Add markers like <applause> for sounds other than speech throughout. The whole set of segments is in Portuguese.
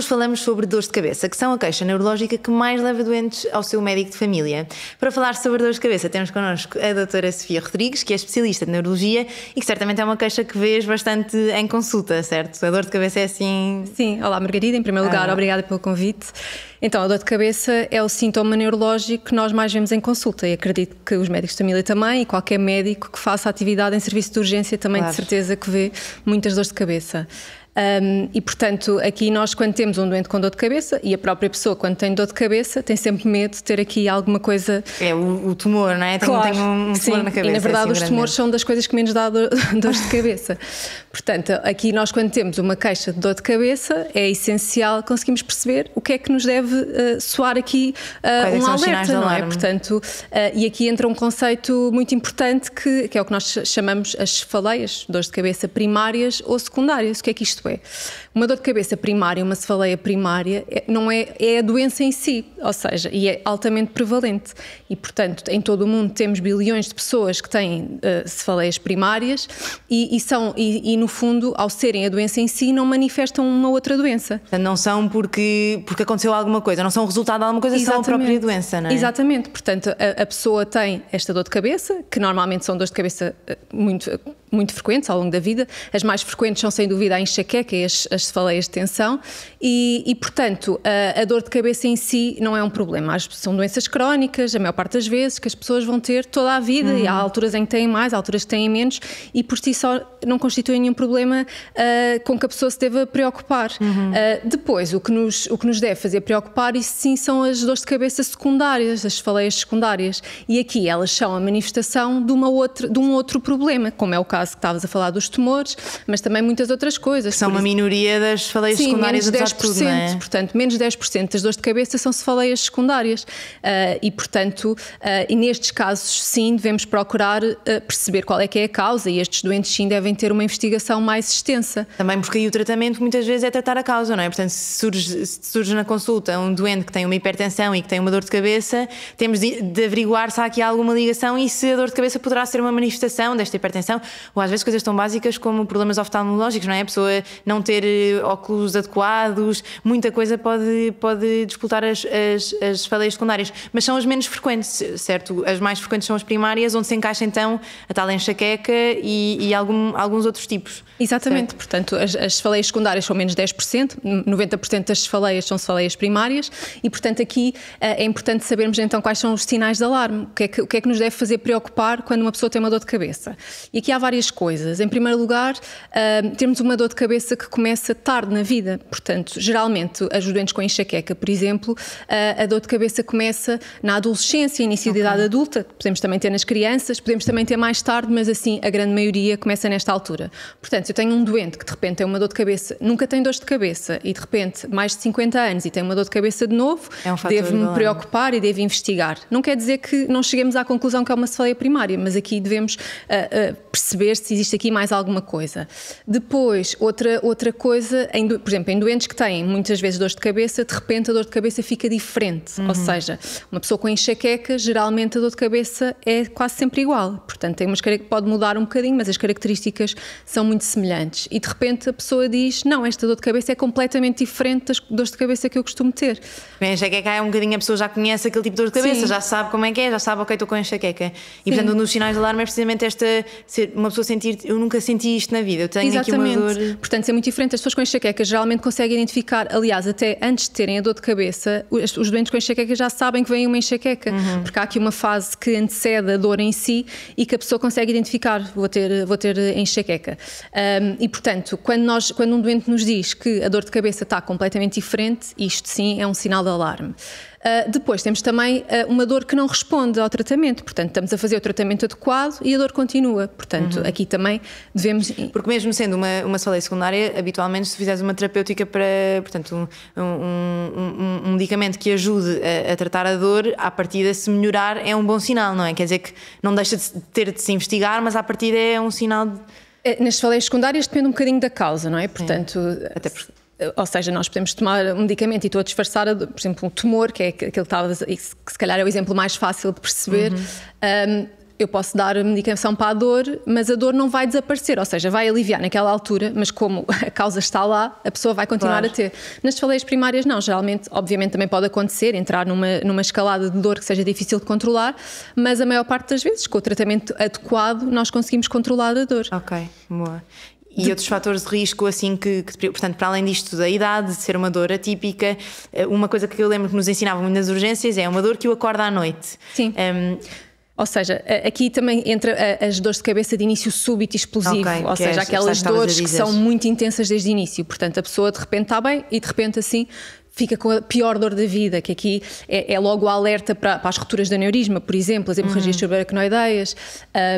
Hoje falamos sobre dores de cabeça, que são a queixa neurológica que mais leva doentes ao seu médico de família. Para falar sobre dores de cabeça, temos connosco a doutora Sofia Rodrigues, que é especialista de neurologia e que certamente é uma queixa que vês bastante em consulta, certo? A dor de cabeça é assim. Sim, olá Margarida, em primeiro lugar, ah. obrigada pelo convite. Então, a dor de cabeça é o sintoma neurológico que nós mais vemos em consulta e acredito que os médicos de família também e qualquer médico que faça atividade em serviço de urgência também claro. de certeza que vê muitas dores de cabeça. Um, e, portanto, aqui nós, quando temos um doente com dor de cabeça, e a própria pessoa, quando tem dor de cabeça, tem sempre medo de ter aqui alguma coisa. É o, o tumor, não é? Tem, claro, tem um, um sim, tumor na cabeça. E, na verdade, é assim, os tumores são das coisas que menos dá dor, <laughs> dores de cabeça. portanto, aqui nós, quando temos uma queixa de dor de cabeça, é essencial conseguirmos perceber o que é que nos deve uh, soar aqui uh, um alerta, não é? Portanto, uh, e aqui entra um conceito muito importante que, que é o que nós chamamos as faleias dores de cabeça primárias ou secundárias. O que é que isto isto é, uma dor de cabeça primária, uma cefaleia primária, é, não é, é a doença em si, ou seja, e é altamente prevalente. E, portanto, em todo o mundo temos bilhões de pessoas que têm uh, cefaleias primárias e, e são, e, e, no fundo, ao serem a doença em si, não manifestam uma outra doença. Não são porque, porque aconteceu alguma coisa, não são resultado de alguma coisa, Exatamente. são a própria doença, não é? Exatamente, portanto, a, a pessoa tem esta dor de cabeça, que normalmente são dores de cabeça eh, muito muito frequentes ao longo da vida. As mais frequentes são, sem dúvida, a enxaqueca e as, as cefaleias de tensão. E, e portanto, a, a, dor de cabeça em si não é um problema. As, são doenças crónicas, a maior parte das vezes, que as pessoas vão ter toda a vida. Uhum. E há uhum. alturas em que têm mais, há alturas que têm menos. E por si só não constitui nenhum problema uh, com que a pessoa se deva preocupar. Uhum. Uh, depois, o que, nos, o que nos deve fazer preocupar, isso sim, são as dores de cabeça secundárias, as cefaleias secundárias. E aqui elas são a manifestação de, uma outra, de um outro problema, como é o caso caso que estavas a falar dos tumores, mas também muitas outras coisas. São uma minoria das faleias Sim, secundárias menos 10%, tudo, é? portanto, menos 10% das dores de cabeça são faleias secundárias. Uh, e, portanto, uh, e nestes casos, sim, devemos procurar uh, perceber qual é que é a causa e estes doentes, sim, devem ter uma investigação mais extensa. Também porque aí o tratamento muitas vezes é tratar a causa, não é? Portanto, se surge, se surge na consulta um doente que tem uma hipertensão e que tem uma dor de cabeça, temos de, de averiguar se há aqui alguma ligação e se a dor de cabeça poderá ser uma manifestação desta hipertensão ou às vezes coisas tão básicas como problemas oftalmológicos, não é? A pessoa não ter eh, óculos adequados, muita coisa pode, pode disputar as, as, as faleias secundárias, mas são as menos frequentes, certo? As mais frequentes são as primárias, onde se encaixa então a tal enxaqueca e, e algum, alguns outros tipos. Exatamente, certo? portanto, as, as faleias secundárias são menos 10%, 90% das faleias são faleias primárias e, portanto, aqui eh, é importante sabermos então quais são os sinais de alarme, o que é que, o que, é que nos deve fazer preocupar quando uma pessoa tem uma dor de cabeça. E aqui há várias várias coisas. Em primeiro lugar, uh, ah, temos uma dor de cabeça que começa tarde na vida. Portanto, geralmente, as doentes com enxaqueca, por exemplo, uh, a dor de cabeça começa na adolescência, início okay. da idade adulta, podemos também ter nas crianças, podemos também ter mais tarde, mas assim, a grande maioria começa nesta altura. Portanto, se eu tenho um doente que de repente tem uma dor de cabeça, nunca tem dores de cabeça e de repente mais de 50 anos e tem uma dor de cabeça de novo, é um devo-me preocupar e devo investigar. Não quer dizer que não cheguemos à conclusão que é uma cefaleia primária, mas aqui devemos uh, perceber se existe aqui mais alguma coisa. Depois, outra, outra coisa, em, por exemplo, em doentes que têm muitas vezes dores de cabeça, de repente a dor de cabeça fica diferente. Uhum. Ou seja, uma pessoa com enxaqueca, geralmente a dor de cabeça é quase sempre igual. Portanto, tem umas, pode mudar um bocadinho, mas as características são muito semelhantes. E de repente a pessoa diz: Não, esta dor de cabeça é completamente diferente das dores de cabeça que eu costumo ter. A enxaqueca é um bocadinho, a pessoa já conhece aquele tipo de dor de cabeça, Sim. já sabe como é que é, já sabe, ok, estou com enxaqueca. E Sim. portanto, um dos sinais de alarme é precisamente esta, ser uma pessoa estou a sentir, eu nunca senti isto na vida, eu tenho Exatamente. aqui uma dor. Portanto, é muito diferente. As pessoas com enxaqueca geralmente conseguem identificar, aliás, até antes de terem a dor de cabeça, os doentes com enxaqueca já sabem que vem uma enxaqueca, uhum. porque há aqui uma fase que antecede a dor em si e que a pessoa consegue identificar, vou ter, vou ter enxaqueca. Um, e portanto, quando, nós, quando um doente nos diz que a dor de cabeça está completamente diferente, isto sim é um sinal de alarme. Uh, depois temos também uh, uma dor que não responde ao tratamento, portanto, estamos a fazer o tratamento adequado e a dor continua. Portanto, uhum. aqui também devemos. Porque, mesmo sendo uma, uma só secundária, habitualmente, se fizeres uma terapêutica para, portanto, um, um, um, um medicamento que ajude a, a, tratar a dor, à partida, se melhorar, é um bom sinal, não é? Quer dizer que não deixa de ter de se investigar, mas à partida é um sinal. De... Eh, nas falês secundárias depende um bocadinho da causa, não é? Portanto, é. Até porque eh, ou seja, nós podemos tomar um medicamento e estou a disfarçar, por exemplo, um tumor, que é aquele que, estava, que se calhar é o exemplo mais fácil de perceber. Uhum. Um, eu posso dar medicação para a dor, mas a dor não vai desaparecer, ou seja, vai aliviar naquela altura, mas como <laughs> a causa está lá, a pessoa vai continuar claro. a ter. Nas faleias primárias, não, geralmente, obviamente, também pode acontecer, entrar numa, numa escalada de dor que seja difícil de controlar, mas a maior parte das vezes, com o tratamento adequado, nós conseguimos controlar a dor. Ok, boa. E outros fatores de risco, assim que, que, portanto, para além disto da idade, de ser uma dor atípica, eh, uma coisa que eu lembro que nos ensinavam muito nas urgências é uma dor que o acorda à noite. Sim. Um, ehm, ou seja, aqui também entra as dores de cabeça de início súbito e explosivo, okay, ou seja, é aquelas dores que são muito intensas desde o início. Portanto, a pessoa de repente está bem e de repente assim fica com a pior dor da vida, que aqui é, é logo o alerta para, para, as rupturas de aneurisma, por exemplo, as hemorragias uhum. subaracnoideias,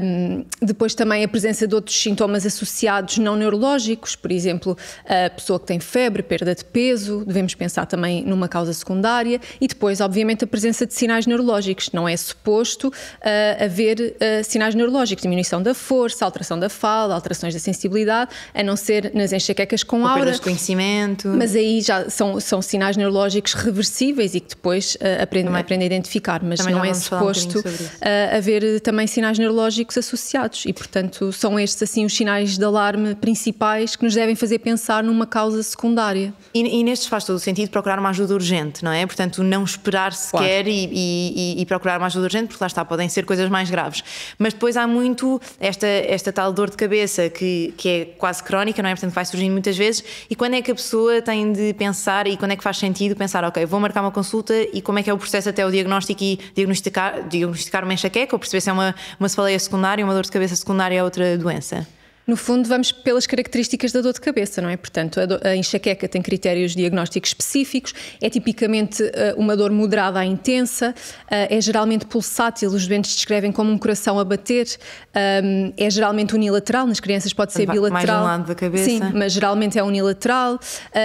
um, depois também a presença de outros sintomas associados não neurológicos, por exemplo, a pessoa que tem febre, perda de peso, devemos pensar também numa causa secundária, e depois, obviamente, a presença de sinais neurológicos. Não é suposto uh, haver uh, sinais neurológicos, diminuição da força, alteração da fala, alterações da sensibilidade, a não ser nas enxaquecas com Ou aura. de conhecimento. Mas aí já são, são sinais sinais neurológicos reversíveis e que depois uh, eh, aprende, também. aprende a identificar, mas também não é suposto um uh, eh, haver eh, também sinais neurológicos associados e, portanto, são estes assim os sinais de alarme principais que nos devem fazer pensar numa causa secundária. E, e nestes faz todo o sentido procurar uma ajuda urgente, não é? Portanto, não esperar sequer claro. e, e, e, procurar uma ajuda urgente, porque lá está, podem ser coisas mais graves. Mas depois há muito esta, esta tal dor de cabeça que, que é quase crónica, não é? Portanto, vai surgindo muitas vezes. E quando é que a pessoa tem de pensar e quando é que faz faz sentido pensar, ok, vou marcar uma consulta e como é que é o processo até o diagnóstico e diagnosticar, diagnosticar uma enxaqueca ou perceber se é uma, uma cefaleia secundária, uma dor de cabeça secundária a outra doença? No fundo, vamos pelas características da dor de cabeça, não é? Portanto, a, do, a enxaqueca tem critérios diagnósticos específicos, é tipicamente uh, uma dor moderada à intensa, uh, é geralmente pulsátil, os doentes descrevem como um coração a bater, um, ehm, é geralmente unilateral, nas crianças pode ser bilateral. Mais um lado da cabeça. Sim, mas geralmente é unilateral uh,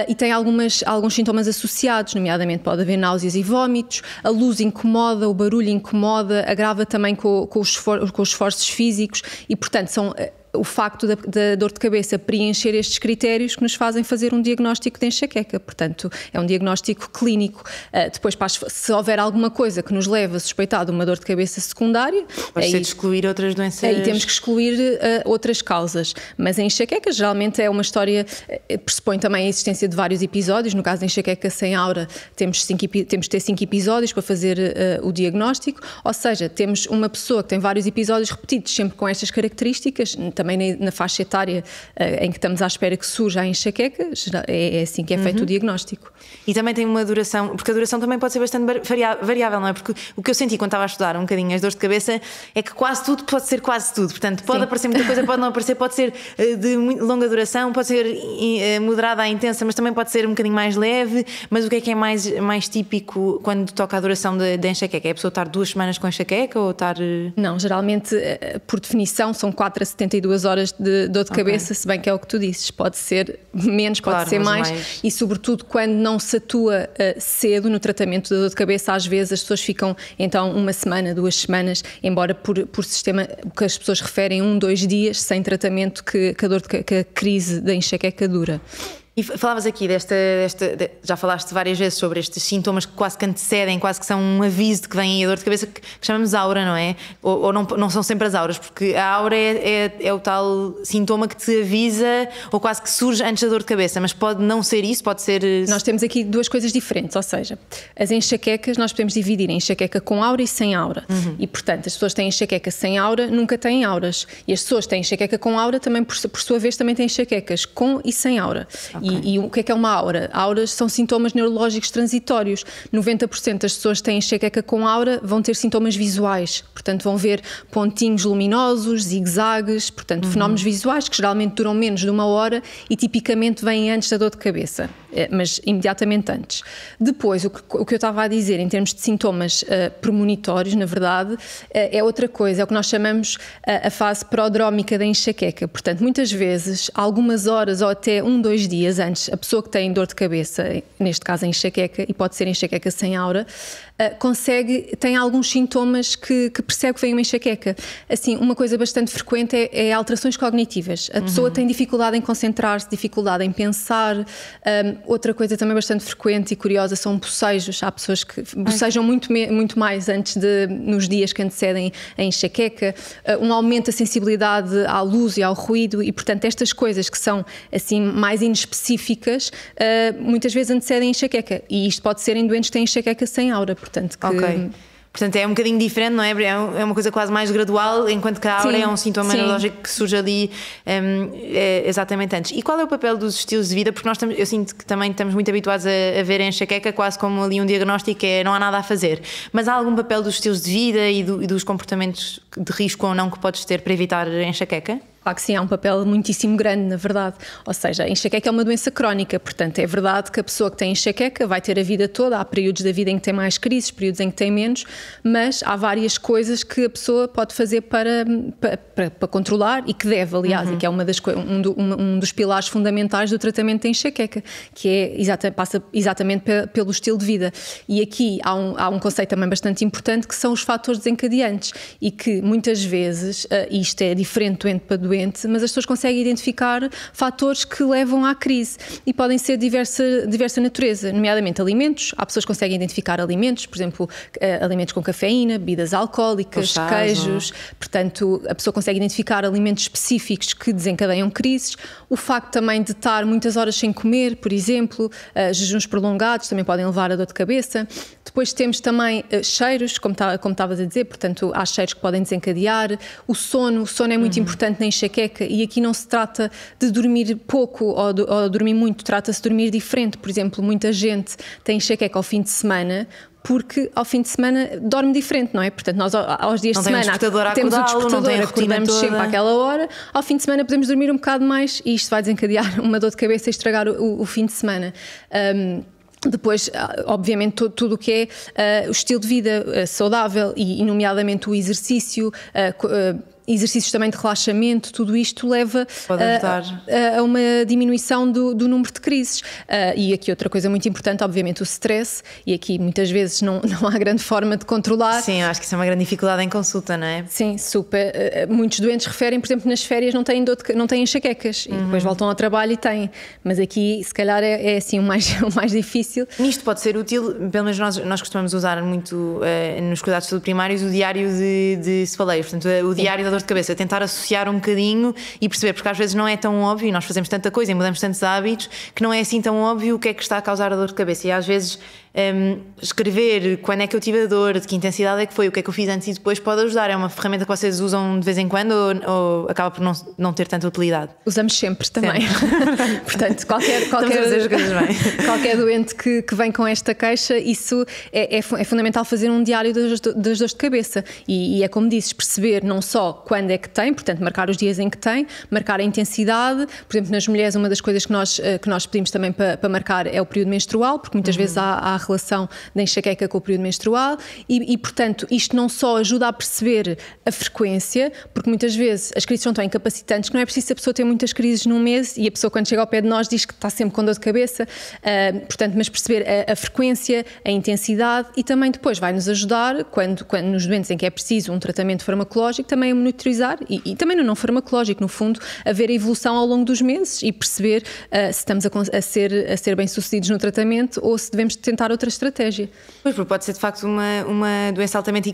e tem algumas, alguns sintomas associados, nomeadamente pode haver náuseas e vômitos, a luz incomoda, o barulho incomoda, agrava também com, com, os, com os esforços físicos e, portanto, são o facto da, da, dor de cabeça preencher estes critérios que nos fazem fazer um diagnóstico de enxaqueca. Portanto, é um diagnóstico clínico. Uh, depois, as, se houver alguma coisa que nos leve a suspeitar de uma dor de cabeça secundária. Pode ser de excluir outras doenças. Aí temos que excluir uh, outras causas. Mas a enxaqueca geralmente é uma história, uh, pressupõe também a existência de vários episódios. No caso da enxaqueca sem aura, temos, cinco, temos de ter cinco episódios para fazer ah, o diagnóstico. Ou seja, temos uma pessoa que tem vários episódios repetidos, sempre com estas características. Também também na, faixa etária eh, em que estamos à espera que surja a enxaqueca, é, é, assim que é feito uhum. o diagnóstico. E também tem uma duração, porque a duração também pode ser bastante variável, não é? Porque o que eu senti quando estava a estudar um bocadinho as dores de cabeça é que quase tudo pode ser quase tudo. Portanto, pode Sim. aparecer muita coisa, pode não aparecer, pode ser eh, de longa duração, pode ser eh, moderada à intensa, mas também pode ser um bocadinho mais leve. Mas o que é que é mais, mais típico quando toca a duração da enxaqueca? É a pessoa estar duas semanas com enxaqueca ou estar. Não, geralmente, por definição, são 4 a 72 duas horas de dor de okay. cabeça, se bem que é o que tu dizes pode ser menos, claro, pode ser mais, mais, e sobretudo quando não se atua uh, cedo no tratamento da dor de cabeça, às vezes as pessoas ficam então uma semana, duas semanas, embora por, por sistema que as pessoas referem um, dois dias sem tratamento que, que a, dor de, que a crise da enxaqueca dura. E falavas aqui desta, desta de, já falaste várias vezes sobre estes sintomas que quase que antecedem, quase que são um aviso de que vem aí a dor de cabeça que, que chamamos aura, não é? Ou, ou não, não, são sempre as auras, porque a aura é, é, é, o tal sintoma que te avisa ou quase que surge antes da dor de cabeça, mas pode não ser isso, pode ser. Eh, nós temos aqui duas coisas diferentes, ou seja, as enxaquecas nós podemos dividir em enxaqueca com aura e sem aura. Uhum. E portanto, as pessoas que têm enxaqueca sem aura nunca têm auras. E as pessoas que têm enxaqueca com aura também, por, por sua vez, também têm enxaquecas com e sem aura. Okay. Okay. E, e, o que é que é uma aura? Auras são sintomas neurológicos transitórios. 90% das pessoas que têm enxaqueca com aura vão ter sintomas visuais. Portanto, vão ver pontinhos luminosos, zigue-zagues, portanto, uhum. fenómenos visuais que geralmente duram menos de uma hora e tipicamente vêm antes da dor de cabeça. Eh, mas imediatamente antes. Depois, o que, o que eu estava a dizer em termos de sintomas uh, premonitórios, na verdade, uh, é outra coisa, é o que nós chamamos uh, a fase prodrómica da enxaqueca. Portanto, muitas vezes, algumas horas ou até um, dois dias antes, a pessoa que tem dor de cabeça, neste caso a enxaqueca, e pode ser enxaqueca sem aura, ah, consegue, tem alguns sintomas que, que, percebe que vem uma enxaqueca. Assim, uma coisa bastante frequente é, é alterações cognitivas. A uhum. pessoa tem dificuldade em concentrar-se, dificuldade em pensar. Um, ah, outra coisa também bastante frequente e curiosa são bocejos. Há pessoas que bocejam muito, muito mais antes de, nos dias que antecedem a enxaqueca. Uh, um aumento da sensibilidade à luz e ao ruído e, portanto, estas coisas que são assim mais inespecíficas, uh, muitas vezes antecedem a enxaqueca. E isto pode ser em doentes que têm enxaqueca sem aura, portanto que... Okay. Portanto, é um bocadinho diferente, não é? É, é uma coisa quase mais gradual, enquanto que a aura sim, é um sintoma neurológico que surge ali um, é, exatamente antes. E qual é o papel dos estilos de vida? Porque nós estamos, eu sinto que também estamos muito habituados a, a ver em enxaqueca quase como ali um diagnóstico é não há nada a fazer. Mas há algum papel dos estilos de vida e, do, e dos comportamentos de risco ou não que podes ter para evitar enxaqueca? Claro que sim, há um papel muitíssimo grande, na verdade. Ou seja, a enxaqueca é uma doença crónica, portanto, é verdade que a pessoa que tem enxaqueca vai ter a vida toda, há períodos da vida em que tem mais crises, períodos em que tem menos, mas há várias coisas que a pessoa pode fazer para, para, para, para controlar e que deve, aliás, uhum. e que é uma das, um, do, um, dos pilares fundamentais do tratamento da enxaqueca, que é exata, passa exatamente pelo estilo de vida. E aqui há um, há um conceito também bastante importante que são os fatores desencadeantes e que muitas vezes, e eh, isto é diferente doente para doente, mas as pessoas conseguem identificar fatores que levam à crise e podem ser de diversa, diversa natureza, nomeadamente alimentos. Há pessoas que conseguem identificar alimentos, por exemplo, eh, alimentos com cafeína, bebidas alcoólicas, Poxa, queijos. Não. Portanto, a pessoa consegue identificar alimentos específicos que desencadeiam crises. O facto também de estar muitas horas sem comer, por exemplo, eh, jejuns prolongados também podem levar a dor de cabeça. Depois temos também eh, cheiros, como, estava estavas a dizer, portanto, há cheiros que podem desencadear. O sono, o sono é muito uhum. importante na enxaqueca e aqui não se trata de dormir pouco ou, do, ou dormir muito, trata-se de dormir diferente. Por exemplo, muita gente tem enxaqueca ao fim de semana porque ao fim de semana dorme diferente, não é? Portanto, nós aos dias não de semana um temos o despertador, acordamos toda. sempre àquela hora, ao fim de semana podemos dormir um bocado mais e isto vai desencadear <laughs> uma dor de cabeça e estragar o, o fim de semana. Um, depois, ah, obviamente, tudo, o que é uh, o estilo de vida uh, saudável e, nomeadamente, o exercício. Uh, exercícios também de relaxamento, tudo isto leva ah, a, a, uma diminuição do, do número de crises. Uh, e aqui outra coisa muito importante, obviamente, o stress, e aqui muitas vezes não, <laughs> não há grande forma de controlar. Sim, acho que isso é uma grande dificuldade em consulta, não é? Sim, super. Uh, muitos doentes referem, por exemplo, nas férias não têm, dor de, não têm enxaquecas uhum. e depois uhum. voltam ao trabalho e têm. Mas aqui, se calhar, é, é assim o mais, <laughs> o mais difícil. Nisto pode ser útil, pelo menos nós, nós costumamos usar muito uh, nos cuidados primários o diário de, de cefaleia, portanto, eh, o diário Sim. da dor de cabeça, tentar associar um bocadinho e perceber, porque às vezes não é tão óbvio, nós fazemos tanta coisa e mudamos tantos hábitos que não é assim tão óbvio o que é que está a causar a dor de cabeça. E às vezes um, ehm, escrever quando é que eu tive a dor, de que intensidade é que foi, o que é que eu fiz antes e depois pode ajudar. É uma ferramenta que vocês usam de vez em quando ou, ou acaba por não, não ter tanta utilidade? Usamos sempre também. Sempre. <laughs> Portanto, qualquer, qualquer, <laughs> qualquer doente que, que vem com esta queixa, isso é, é, é fundamental fazer um diário das, das dores de cabeça. E, e, é como dizes, perceber não só quando é que tem, portanto, marcar os dias em que tem, marcar a intensidade. Por exemplo, nas mulheres, uma das coisas que nós, eh, que nós pedimos também para, para marcar é o período menstrual, porque muitas uhum. vezes há, há relação da enxaqueca com o período menstrual e, e, portanto, isto não só ajuda a perceber a frequência, porque muitas vezes as crises são tão incapacitantes que não é preciso a pessoa ter muitas crises num mês e a pessoa quando chega ao pé de nós diz que está sempre com dor de cabeça, uh, portanto, mas perceber a, a, frequência, a intensidade e também depois vai-nos ajudar quando, quando nos doentes em que é preciso um tratamento farmacológico, também a monitorizar e, e também no não farmacológico, no fundo, a ver a evolução ao longo dos meses e perceber uh, se estamos a, a, ser, a ser bem sucedidos no tratamento ou se devemos tentar tomar outra estratégia. Pois, porque pode ser de facto uma, uma doença altamente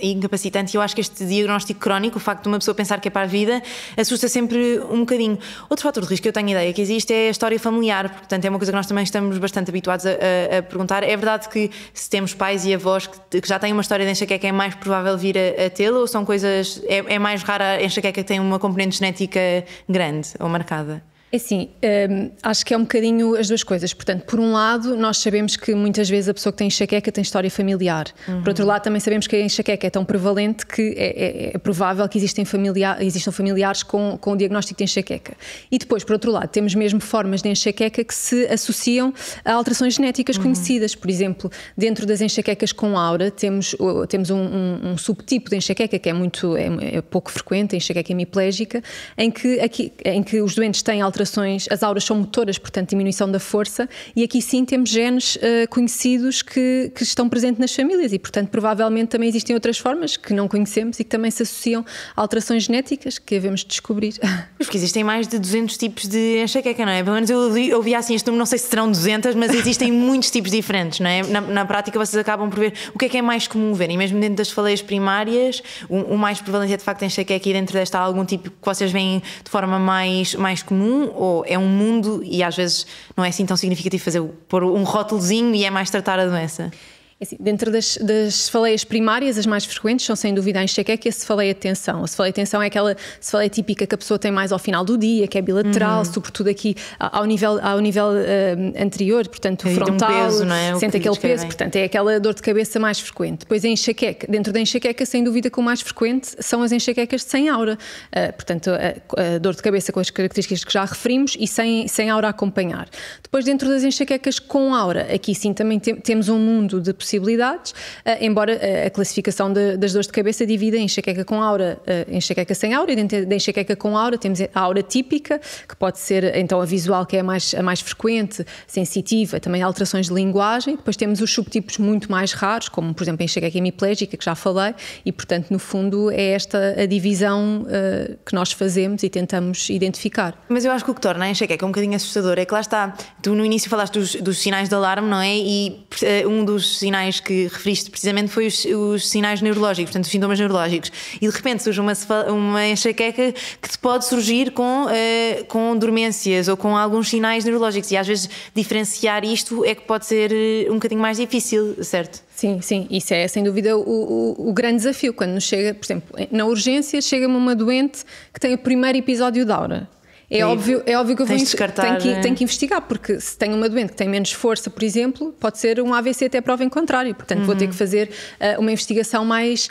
incapacitante e eu acho que este diagnóstico crónico, o facto de uma pessoa pensar que é para a vida, assusta sempre um bocadinho. Outro fator de risco que eu tenho ideia que existe é a história familiar, portanto é uma coisa que nós também estamos bastante habituados a, a, a perguntar. É verdade que se temos pais e avós que, que já têm uma história de enxaqueca é mais provável vir a, a tê-la ou são coisas... É, é mais rara a enxaqueca que tem uma componente genética grande ou marcada? É assim, hum, acho que é um bocadinho as duas coisas. Portanto, por um lado, nós sabemos que muitas vezes a pessoa que tem enxaqueca tem história familiar. Uhum. Por outro lado, também sabemos que a enxaqueca é tão prevalente que é, é, é provável que existem familiar, existam familiares com, com o diagnóstico de enxaqueca. E depois, por outro lado, temos mesmo formas de enxaqueca que se associam a alterações genéticas uhum. conhecidas. Por exemplo, dentro das enxaquecas com aura, temos, temos um, um, um subtipo de enxaqueca que é muito é, é pouco frequente, a enxaqueca hemiplégica, em que, aqui, em que os doentes têm alterações alterações, as auras são motoras, portanto, diminuição da força, e aqui sim temos genes uh, conhecidos que, que, estão presentes nas famílias e, portanto, provavelmente também existem outras formas que não conhecemos e que também se associam a alterações genéticas que devemos descobrir. Pois <laughs> porque existem mais de 200 tipos de enxaqueca, não é? Pelo menos eu li, ouvi assim este número, não sei se serão 200, mas existem <laughs> muitos tipos diferentes, não é? Na, na, prática vocês acabam por ver o que é que é mais comum ver, e mesmo dentro das faleias primárias, o, o mais prevalente é de facto a enxaqueca e dentro desta há algum tipo que vocês veem de forma mais, mais comum ou é um mundo e às vezes não é assim tão significativo fazer pôr um rótulozinho e é mais tratar a doença? É assim, dentro das, das, faleias primárias, as mais frequentes são sem dúvida a enxaqueca e a cefaleia de tensão. A cefaleia de tensão é aquela cefaleia típica que a pessoa tem mais ao final do dia, que é bilateral, uhum. sobretudo aqui ao nível, ao nível uh, anterior, portanto é frontal, um peso, é? sente aquele peso, portanto é aquela dor de cabeça mais frequente. Depois a enxaqueca, dentro da enxaqueca, sem dúvida que o mais frequente são as enxaquecas sem aura, uh, portanto a, a, dor de cabeça com as características que já referimos e sem, sem aura a acompanhar. Depois dentro das enxaquecas com aura, aqui sim também te, temos um mundo de possibilidades, eh, embora eh, a classificação de, das dores de cabeça divida em enxaqueca com aura, eh, enxaqueca sem aura, e dentro da enxaqueca com aura temos a aura típica, que pode ser então a visual, que é a mais, a mais frequente, sensitiva, também alterações de linguagem, depois temos os subtipos muito mais raros, como por exemplo a enxaqueca hemiplégica, que já falei, e portanto no fundo é esta a divisão uh, que nós fazemos e tentamos identificar. Mas eu acho que o que torna a enxaqueca um bocadinho assustador é que lá está, tu no início falaste dos, dos sinais de alarme, não é? E uh, um dos sinais sinais que referiste precisamente foi os, os sinais neurológicos, portanto, os sintomas neurológicos. E de repente surge uma, uma enxaqueca que te pode surgir com, uh, com dormências ou com alguns sinais neurológicos. E às vezes diferenciar isto é que pode ser eh, um bocadinho mais difícil, certo? Sim, sim, isso é sem dúvida o, o, o grande desafio. Quando nos chega, por exemplo, na urgência, chega-me uma doente que tem o primeiro episódio da aura é, óbvio, é óbvio que eu vou descartar, tenho, que, né? tenho que investigar, porque se tenho uma doente que tem menos força, por exemplo, pode ser um AVC até prova em contrário. Portanto, uhum. vou ter uhum. que fazer uh, uma investigação mais,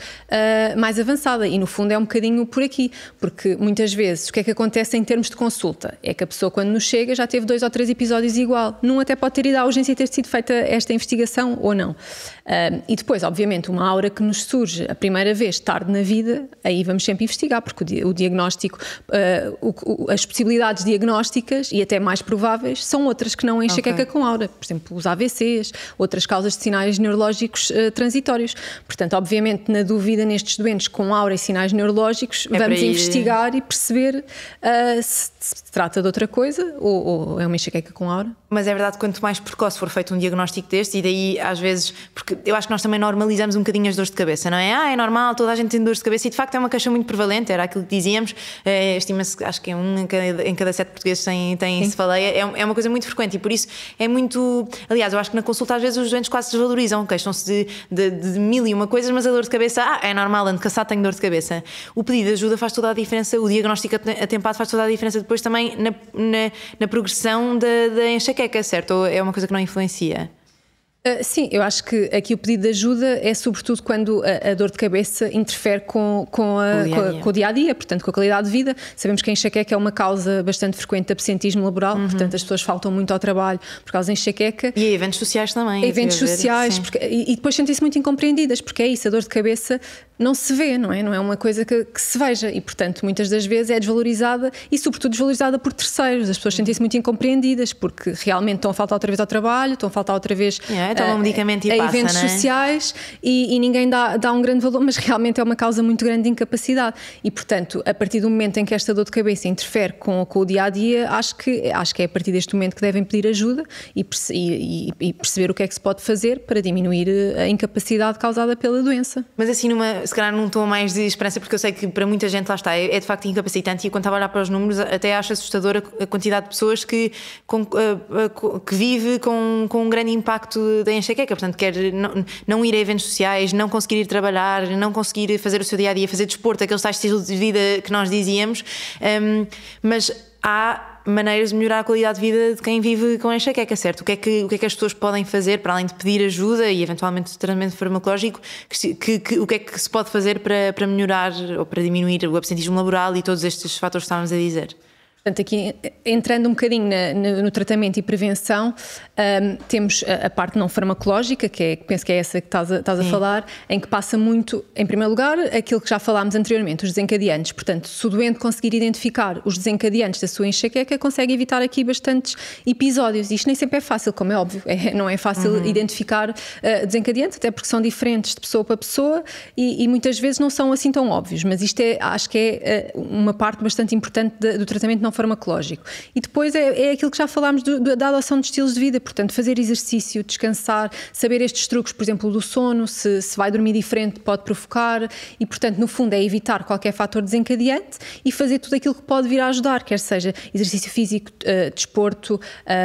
uh, mais avançada. E no fundo é um bocadinho por aqui, porque muitas vezes o que é que acontece em termos de consulta? É que a pessoa, quando nos chega, já teve dois ou três episódios igual. Num até pode ter ido à urgência e ter sido feita esta investigação ou não. Uh, e depois, obviamente, uma aura que nos surge a primeira vez, tarde na vida, aí vamos sempre investigar, porque o, diagnóstico, o, as possibilidades possibilidades diagnósticas e até mais prováveis são outras que não enchem okay. a com aura, por exemplo, os AVCs, outras causas de sinais neurológicos uh, transitórios. Portanto, obviamente, na dúvida nestes doentes com aura e sinais neurológicos, é vamos investigar e perceber uh, se, se trata de outra coisa ou, ou é uma enxaqueca com aura. Mas é verdade, quanto mais precoce for feito um diagnóstico deste, e daí às vezes, porque eu acho que nós também normalizamos um bocadinho as dores de cabeça, não é? Ah, é normal, toda a gente tem dores de cabeça, e de facto é uma queixa muito prevalente, era aquilo que dizíamos, é, estima-se, acho que é um em cada, em cada sete portugueses tem, tem Sim. cefaleia, é, é uma coisa muito frequente e por isso é muito. Aliás, eu acho que na consulta às vezes os doentes quase desvalorizam, queixam-se de, de, de, mil e uma coisas, mas a dor de cabeça, ah, é normal, ano cansado tenho dor de cabeça. O pedido de ajuda faz toda a diferença, o diagnóstico atempado faz toda a diferença depois também na, na, na progressão da, da enxaqueca que é que é certo ou é uma coisa que não influencia? Ah, sim, eu acho que aqui o pedido de ajuda é sobretudo quando a, a dor de cabeça interfere com, com, a, o a, com, o dia a dia, portanto, com a qualidade de vida. Sabemos que a enxaqueca é uma causa bastante frequente de absentismo laboral, uhum. portanto, as pessoas faltam muito ao trabalho por causa da enxaqueca. E eventos sociais também. Eventos sociais, ver, porque, e, e, depois sentem-se muito incompreendidas, porque é isso, a dor de cabeça não se vê, não é? Não é uma coisa que, que se veja e, portanto, muitas das vezes é desvalorizada e, sobretudo, desvalorizada por terceiros. As pessoas uhum. sentem-se muito incompreendidas porque realmente estão a faltar outra vez ao trabalho, estão a faltar outra vez. Yeah, é, toma um é, medicamento e a passa, eventos é? sociais e, e, ninguém dá, dá um grande valor, mas realmente é uma causa muito grande de incapacidade. E, portanto, a partir do momento em que esta dor de cabeça interfere com, com o dia a dia, acho que, acho que é a partir deste momento que devem pedir ajuda e, e, e perceber o que é que se pode fazer para diminuir eh, a incapacidade causada pela doença. Mas assim, numa, se calhar num tom mais de esperança, porque eu sei que para muita gente lá está, é, é de facto incapacitante e quando estava a olhar para os números até acho assustadora a quantidade de pessoas que, com, eh, eh, que vive com, com um grande impacto de, enxaqueca, portanto, quer não, não, ir a eventos sociais, não conseguir ir trabalhar, não conseguir fazer o seu dia a dia, fazer desporto, aqueles tais estilos de vida que nós dizíamos, um, mas há maneiras de melhorar a qualidade de vida de quem vive com enxaqueca, certo? O que, é que, o que é que as pessoas podem fazer, para além de pedir ajuda e eventualmente tratamento farmacológico, que, que, que, o que é que se pode fazer para, para melhorar ou para diminuir o absentismo laboral e todos estes fatores que estávamos a dizer? Portanto, aqui eh, entrando um bocadinho na, no, no tratamento e prevenção, um, temos a, a, parte não farmacológica, que é, penso que é essa que estás a, estás a falar, em que passa muito, em primeiro lugar, aquilo que já falámos anteriormente, os desencadeantes. Portanto, se o doente conseguir identificar os desencadeantes da sua enxaqueca, consegue evitar aqui bastantes episódios. Isto nem sempre é fácil, como é óbvio, é, <laughs> não é fácil uhum. identificar uh, desencadeantes, até porque são diferentes de pessoa para pessoa e, e, muitas vezes não são assim tão óbvios. Mas isto é, acho que é uh, uma parte bastante importante de, do tratamento não farmacológico. E depois é, é aquilo que já falámos do, do, da adoção de estilos de vida, portanto, fazer exercício, descansar, saber estes truques, por exemplo, do sono, se, se vai dormir diferente pode provocar, e portanto, no fundo, é evitar qualquer fator desencadeante e fazer tudo aquilo que pode vir a ajudar, quer seja exercício físico, uh, desporto,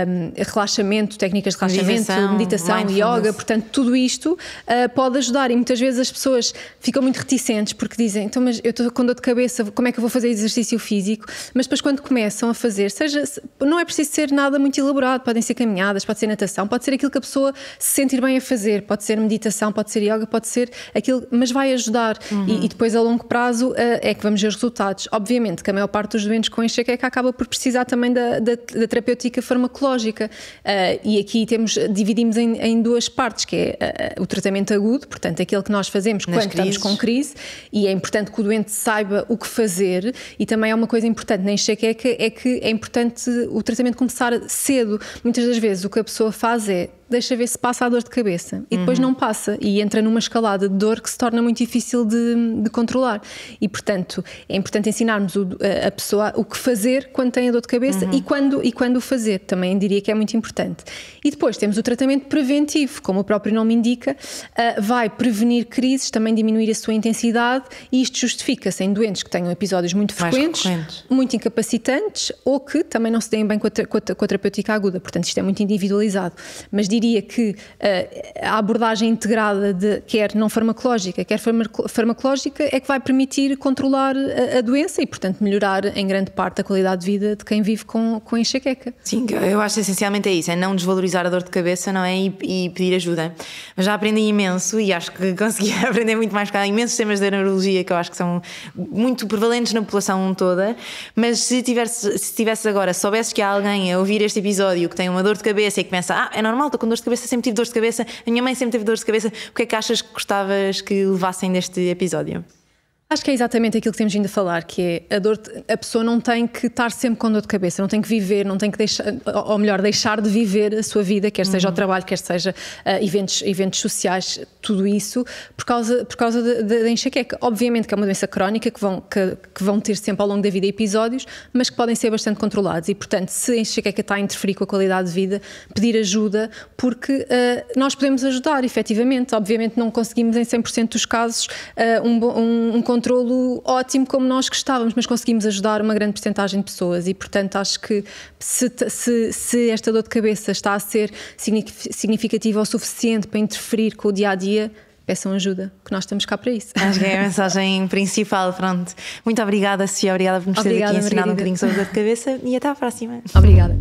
um, relaxamento, técnicas de relaxamento, meditação, meditação yoga, portanto, tudo isto uh, pode ajudar. E muitas vezes as pessoas ficam muito reticentes porque dizem, então, mas eu estou com dor de cabeça, como é que eu vou fazer exercício físico? Mas depois, quando começa, começam a fazer, seja, não é preciso ser nada muito elaborado, podem ser caminhadas, pode ser natação, pode ser aquilo que a pessoa se sentir bem a fazer, pode ser meditação, pode ser yoga, pode ser aquilo, mas vai ajudar uhum. e, e, depois a longo prazo eh, é que vamos ver os resultados. Obviamente que a maior parte dos doentes com enxaqueca acaba por precisar também da, da, da terapêutica farmacológica eh, e aqui temos, dividimos em, em duas partes, que é eh, o tratamento agudo, portanto aquele que nós fazemos Nas quando crises. estamos com crise e é importante que o doente saiba o que fazer e também é uma coisa importante na enxaqueca é que é importante o tratamento começar cedo. Muitas das vezes o que a pessoa faz é deixa ver se passa a dor de cabeça e depois uhum. não passa e entra numa escalada de dor que se torna muito difícil de, de controlar. E, portanto, é importante ensinarmos o, a pessoa o que fazer quando tem a dor de cabeça uhum. e, quando, e quando o fazer, também diria que é muito importante. E depois temos o tratamento preventivo, como o próprio nome indica, uh, vai prevenir crises, também diminuir a sua intensidade e isto justifica-se em doentes que tenham episódios muito frequentes, muito incapacitantes ou que também não se deem bem com a, com a, com a terapêutica aguda. Portanto, isto é muito individualizado. Mas diria diria que eh, a abordagem integrada, de, quer não farmacológica, quer farmacológica, é que vai permitir controlar a, eh, a, doença e, portanto, melhorar em grande parte a qualidade de vida de quem vive com, com enxaqueca. Sim, eu acho que essencialmente é isso, é não desvalorizar a dor de cabeça, não é? E, e pedir ajuda. Mas já aprendi imenso e acho que <laughs> consegui <laughs> aprender muito mais, porque há imensos temas da neurologia que eu acho que são muito prevalentes na população toda. Mas se tivesse, se tivesse agora, soubesse que há alguém a ouvir este episódio que tem uma dor de cabeça e que pensa, ah, é normal, estou com dores de cabeça, sempre tive dor de cabeça, a minha mãe sempre teve dor de cabeça. O que é que achas que gostavas que levassem deste episódio? Acho que é exatamente aquilo que temos vindo a falar, que é a dor, a pessoa não tem que estar sempre com dor de cabeça, não tem que viver, não tem que deixar, ou melhor, deixar de viver a sua vida, quer seja uhum. o trabalho, quer seja uh, eventos, eventos sociais, tudo isso, por causa, por causa da enxaqueca. Obviamente que é uma doença crónica que vão, que, que, vão ter sempre ao longo da vida episódios, mas que podem ser bastante controlados e, portanto, se a enxaqueca está a interferir com a qualidade de vida, pedir ajuda, porque uh, nós podemos ajudar, efetivamente. Obviamente não conseguimos em 100% dos casos uh, um, um, um controlo ótimo como nós gostávamos, mas conseguimos ajudar uma grande porcentagem de pessoas e, portanto, acho que se, se, se, esta dor de cabeça está a ser significativa ou suficiente para interferir com o dia a dia, peçam ajuda, que nós estamos cá para isso. Acho que é a mensagem <laughs> principal, pronto. Muito obrigada, Cia, obrigada por nos ter aqui ensinado um bocadinho sobre a dor de cabeça e até à próxima. Obrigada.